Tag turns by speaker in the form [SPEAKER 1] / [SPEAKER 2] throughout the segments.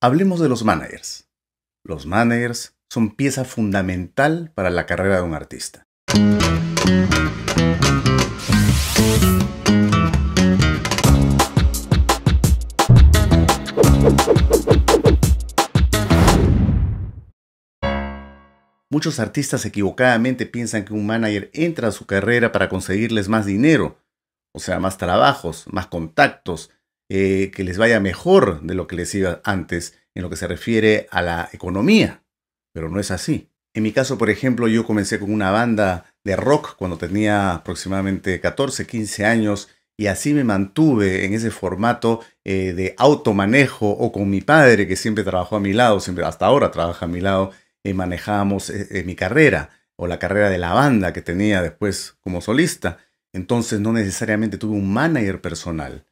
[SPEAKER 1] Hablemos de los managers. Los managers son pieza fundamental para la carrera de un artista. Muchos artistas equivocadamente piensan que un manager entra a su carrera para conseguirles más dinero, o sea, más trabajos, más contactos, eh, que les vaya mejor de lo que les iba antes en lo que se refiere a la economía, pero no es así. En mi caso, por ejemplo, yo comencé con una banda de rock cuando tenía aproximadamente 14, 15 años y así me mantuve en ese formato eh, de automanejo o con mi padre que siempre trabajó a mi lado, siempre hasta ahora trabaja a mi lado, y eh, manejábamos mi carrera o la carrera de la banda que tenía después como solista. Entonces no necesariamente tuve un manager personal.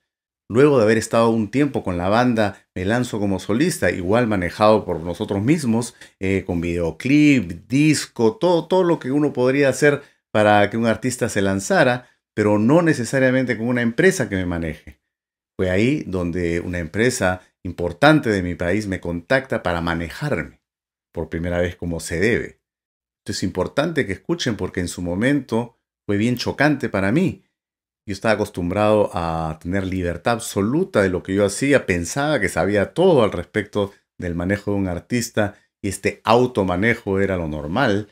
[SPEAKER 1] Luego de haber estado un tiempo con la banda, me lanzo como solista, igual manejado por nosotros mismos, eh, con videoclip, disco, todo, todo lo que uno podría hacer para que un artista se lanzara, pero no necesariamente con una empresa que me maneje. Fue ahí donde una empresa importante de mi país me contacta para manejarme, por primera vez como se debe. Esto es importante que escuchen porque en su momento fue bien chocante para mí, yo estaba acostumbrado a tener libertad absoluta de lo que yo hacía, pensaba que sabía todo al respecto del manejo de un artista y este automanejo era lo normal,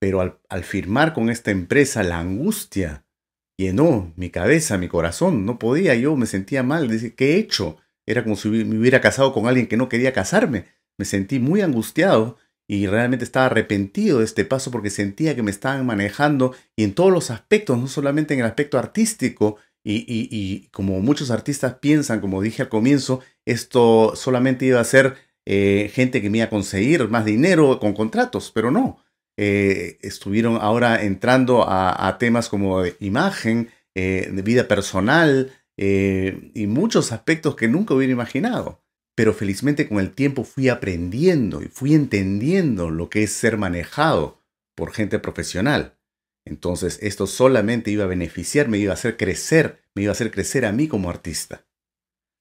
[SPEAKER 1] pero al, al firmar con esta empresa la angustia llenó mi cabeza, mi corazón, no podía, yo me sentía mal, decir ¿qué he hecho? Era como si me hubiera casado con alguien que no quería casarme, me sentí muy angustiado y realmente estaba arrepentido de este paso porque sentía que me estaban manejando y en todos los aspectos, no solamente en el aspecto artístico, y, como muchos artistas piensan, como dije al comienzo, esto solamente iba a ser eh, gente que me iba a conseguir más dinero con contratos, pero no. Eh, estuvieron ahora entrando a, temas como imagen, eh, de vida personal y muchos aspectos que nunca hubiera imaginado pero felizmente con el tiempo fui aprendiendo y fui entendiendo lo que es ser manejado por gente profesional. Entonces esto solamente iba a beneficiar, me iba a hacer crecer, me iba a hacer crecer a mí como artista.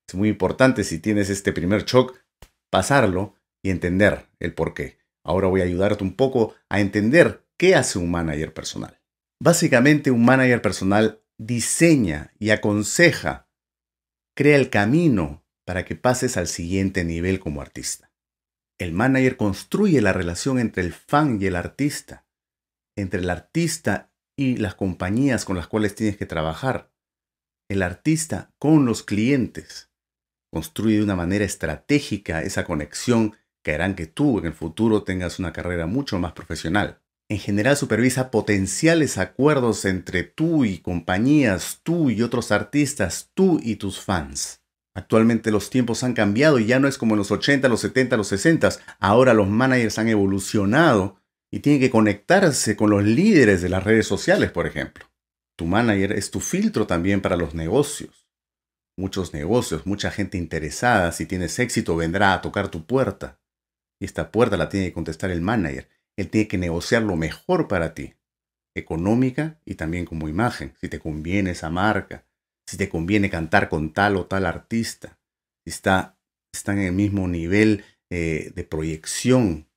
[SPEAKER 1] Es muy importante si tienes este primer shock, pasarlo y entender el por qué. Ahora voy a ayudarte un poco a entender qué hace un manager personal. Básicamente un manager personal diseña y aconseja, crea el camino para que pases al siguiente nivel como artista. El manager construye la relación entre el fan y el artista, entre el artista y las compañías con las cuales tienes que trabajar, el artista con los clientes. Construye de una manera estratégica esa conexión que harán que tú en el futuro tengas una carrera mucho más profesional. En general supervisa potenciales acuerdos entre tú y compañías, tú y otros artistas, tú y tus fans. Actualmente los tiempos han cambiado y ya no es como en los 80, los 70, los 60. Ahora los managers han evolucionado y tienen que conectarse con los líderes de las redes sociales, por ejemplo. Tu manager es tu filtro también para los negocios. Muchos negocios, mucha gente interesada, si tienes éxito, vendrá a tocar tu puerta. Y esta puerta la tiene que contestar el manager. Él tiene que negociar lo mejor para ti, económica y también como imagen, si te conviene esa marca, si te conviene cantar con tal o tal artista, si está, están en el mismo nivel eh, de proyección,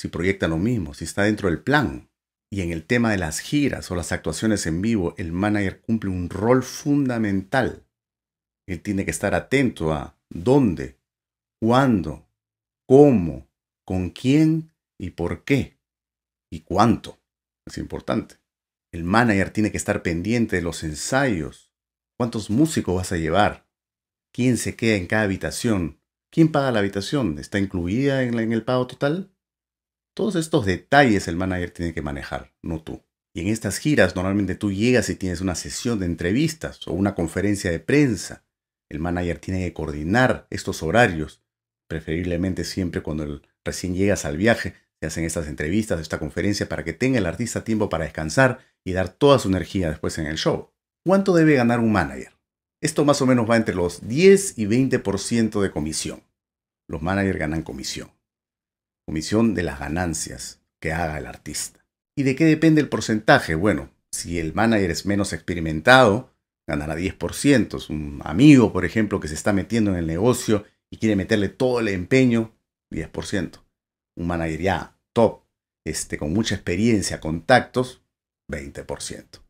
[SPEAKER 1] si proyectan lo mismo, si está dentro del plan. Y en el tema de las giras o las actuaciones en vivo, el manager cumple un rol fundamental. Él tiene que estar atento a dónde, cuándo, cómo, con quién y por qué y cuánto. Es importante. El manager tiene que estar pendiente de los ensayos, ¿Cuántos músicos vas a llevar? ¿Quién se queda en cada habitación? ¿Quién paga la habitación? ¿Está incluida en, el pago total? Todos estos detalles el manager tiene que manejar, no tú. Y en estas giras normalmente tú llegas y tienes una sesión de entrevistas o una conferencia de prensa. El manager tiene que coordinar estos horarios. Preferiblemente siempre cuando recién llegas al viaje, se hacen estas entrevistas, esta conferencia para que tenga el artista tiempo para descansar y dar toda su energía después en el show. ¿Cuánto debe ganar un manager? Esto más o menos va entre los 10 y 20% de comisión. Los managers ganan comisión. Comisión de las ganancias que haga el artista. ¿Y de qué depende el porcentaje? Bueno, si el manager es menos experimentado, ganará 10%. Un amigo, por ejemplo, que se está metiendo en el negocio y quiere meterle todo el empeño, 10%. Un manager ya top, este, con mucha experiencia, contactos, 20%.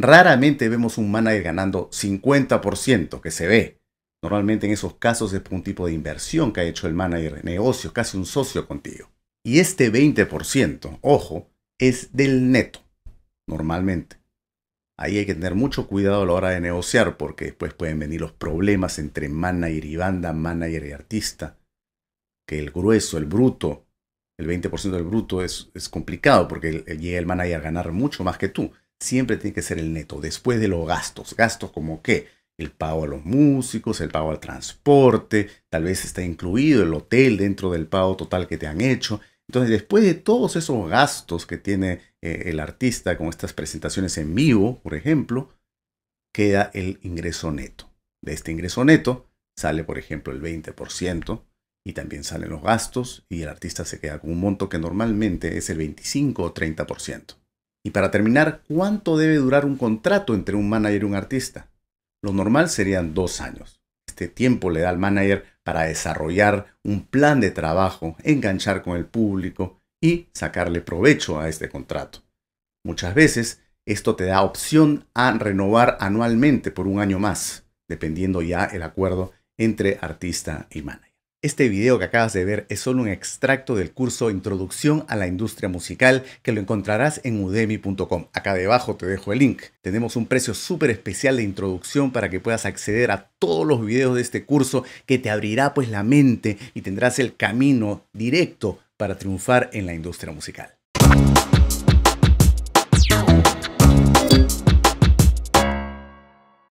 [SPEAKER 1] Raramente vemos un manager ganando 50% que se ve. Normalmente en esos casos es un tipo de inversión que ha hecho el manager de negocios, casi un socio contigo. Y este 20%, ojo, es del neto, normalmente. Ahí hay que tener mucho cuidado a la hora de negociar porque después pueden venir los problemas entre manager y banda, manager y artista. Que el grueso, el bruto, el 20% del bruto es, complicado porque llega el manager a ganar mucho más que tú siempre tiene que ser el neto, después de los gastos. Gastos como qué? El pago a los músicos, el pago al transporte, tal vez está incluido el hotel dentro del pago total que te han hecho. Entonces, después de todos esos gastos que tiene eh, el artista con estas presentaciones en vivo, por ejemplo, queda el ingreso neto. De este ingreso neto sale, por ejemplo, el 20% y también salen los gastos y el artista se queda con un monto que normalmente es el 25 o 30%. Y para terminar, ¿cuánto debe durar un contrato entre un manager y un artista? Lo normal serían dos años. Este tiempo le da al manager para desarrollar un plan de trabajo, enganchar con el público y sacarle provecho a este contrato. Muchas veces esto te da opción a renovar anualmente por un año más, dependiendo ya el acuerdo entre artista y manager. Este video que acabas de ver es solo un extracto del curso Introducción a la Industria Musical que lo encontrarás en udemy.com. Acá debajo te dejo el link. Tenemos un precio súper especial de introducción para que puedas acceder a todos los videos de este curso que te abrirá pues la mente y tendrás el camino directo para triunfar en la industria musical.